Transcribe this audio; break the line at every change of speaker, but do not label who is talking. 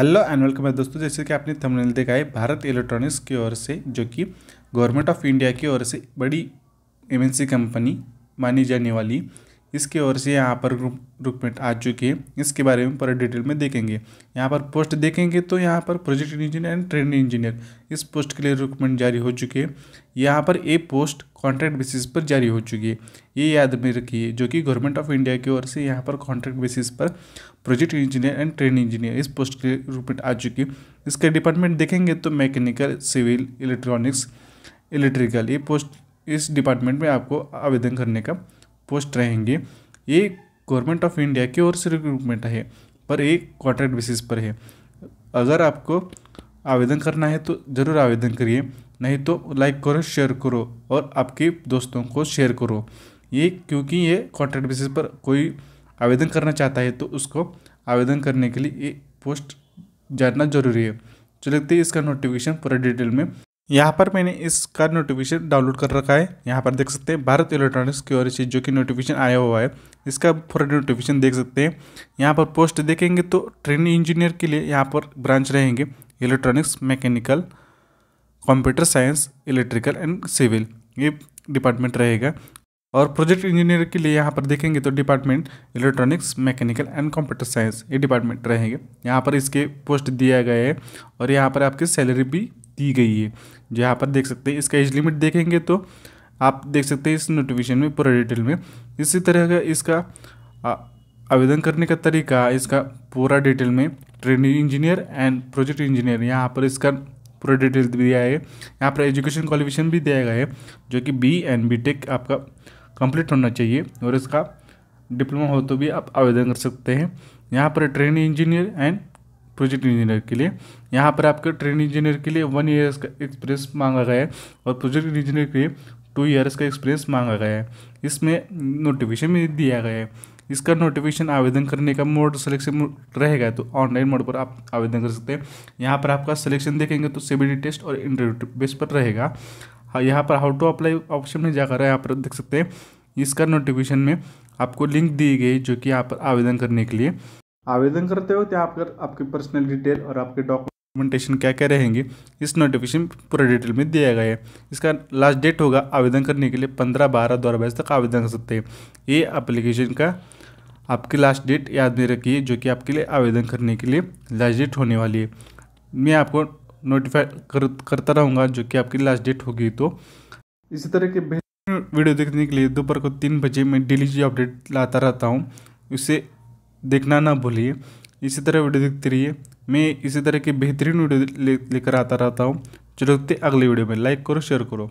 hello and welcome है दोस्तों जैसे कि आपने थंबनेल देखा है भारत इलेक्ट्रॉनिक्स की ओर से जो कि गवर्नमेंट ऑफ इंडिया की ओर से बड़ी एमएनसी कंपनी मानी जाने वाली इसके ओर से यहाँ पर रिक्रूटमेंट आ चुकी है इसके बारे में पूरा डिटेल में देखेंगे यहाँ पर पोस्ट देखेंगे तो यहाँ पर project engineer and training engineer इस पोस्ट के लिए रिक्रूटमेंट जारी हो चुके हैं यहाँ पर ये पोस्ट कॉन्ट्रैक्ट बेसिस पर जारी हो चुकी है ये याद में रखिए जो कि गवर्नमेंट ऑफ इंडिया की ओर से यहाँ पर कॉन्ट्रैक्ट बेसिस पर project engineer and training engineer इस पोस्ट के लिए रिक्रूटमेंट आ चुकी है इसका डिपार्टमेंट देखेंगे तो मैकेनिकल सिविल इलेक्ट्रॉनिक्स इलेक्ट्रिकल ये पोस्ट इस डिपार्टमेंट में आपको आवेदन करने का पोस्ट रहेंगे ये गवर्नमेंट ऑफ इंडिया की ओर से रिक्रूटमेंट है पर एक कॉन्ट्रैक्ट बेसिस पर है अगर आपको आवेदन करना है तो ज़रूर आवेदन करिए नहीं तो लाइक करो शेयर करो और आपके दोस्तों को शेयर करो ये क्योंकि ये कॉन्ट्रैक्ट बेसिस पर कोई आवेदन करना चाहता है तो उसको आवेदन करने के लिए ये पोस्ट जानना जरूरी है तो इसका नोटिफिकेशन पूरा डिटेल में यहाँ पर मैंने इसका नोटिफिकेशन डाउनलोड कर रखा है यहाँ पर देख सकते हैं भारत इलेक्ट्रॉनिक्स की ओर से जो कि नोटिफिकेशन आया हुआ है इसका पूरा नोटिफिकेशन देख सकते हैं यहाँ पर पोस्ट देखेंगे तो ट्रेनिंग इंजीनियर के लिए यहाँ पर ब्रांच रहेंगे electronics mechanical computer science electrical and civil ये डिपार्टमेंट रहेगा और प्रोजेक्ट इंजीनियर के लिए यहाँ पर देखेंगे तो department electronics mechanical and computer science ये डिपार्टमेंट रहेंगे यहाँ पर इसके पोस्ट दिया गया है और यहाँ पर आपकी सैलरी भी दी गई है जो यहाँ पर देख सकते हैं इसका एज लिमिट देखेंगे तो आप देख सकते हैं इस नोटिफिकेशन में पूरा डिटेल में इसी तरह का इसका आवेदन करने का तरीका इसका पूरा डिटेल में training engineer and project engineer यहाँ पर इसका पूरा डिटेल दिया है यहाँ पर एजुकेशन क्वालिफिकेशन भी दिया गया है जो कि बी एंड बी टेक आपका कंप्लीट होना चाहिए और इसका डिप्लोमा हो तो भी आप आवेदन कर सकते हैं यहाँ पर train engineer and project engineer के लिए यहाँ पर आपके ट्रेन इंजीनियर के लिए वन ईयर्स का एक्सपीरियंस मांगा गया है और प्रोजेक्ट इंजीनियर के लिए टू ईयर्स का एक्सपीरियंस मांगा गया है इसमें नोटिफिकेशन भी दिया गया है इसका नोटिफिकेशन आवेदन करने का मोड सिलेक्शन रहेगा तो ऑनलाइन मोड पर आप आवेदन कर सकते हैं यहाँ पर आपका सिलेक्शन देखेंगे तो सीबीडी टेस्ट और इंटरव्यू बेस पर रहेगा हाँ यहाँ पर हाउ टू अप्लाई ऑप्शन में जाकर यहाँ पर देख सकते हैं इसका नोटिफिकेशन में आपको लिंक दी गई जो कि यहाँ पर आवेदन करने के लिए आवेदन करते हो तो आप आपकी पर्सनल डिटेल और आपके डॉक्यूमेंटेशन क्या क्या रहेंगे इस नोटिफिकेशन पूरा डिटेल में दिया गया है इसका लास्ट डेट होगा आवेदन करने के लिए पंद्रह बारह दो बजे तक आवेदन कर सकते हैं ये अप्लीकेशन का आपकी लास्ट डेट याद में रखिए जो कि आपके लिए आवेदन करने के लिए लास्ट डेट होने वाली है मैं आपको नोटिफाई कर, करता रहूँगा जो कि आपकी लास्ट डेट होगी तो इसी तरह के बेहतर वीडियो देखने के लिए दोपहर को तीन बजे मैं डेली जी अपडेट लाता रहता हूँ उसे देखना ना भूलिए इसी तरह वीडियो देखते रहिए मैं इसी तरह के बेहतरीन वीडियो लेकर ले आता रहता हूँ देखते अगले वीडियो में लाइक करो शेयर करो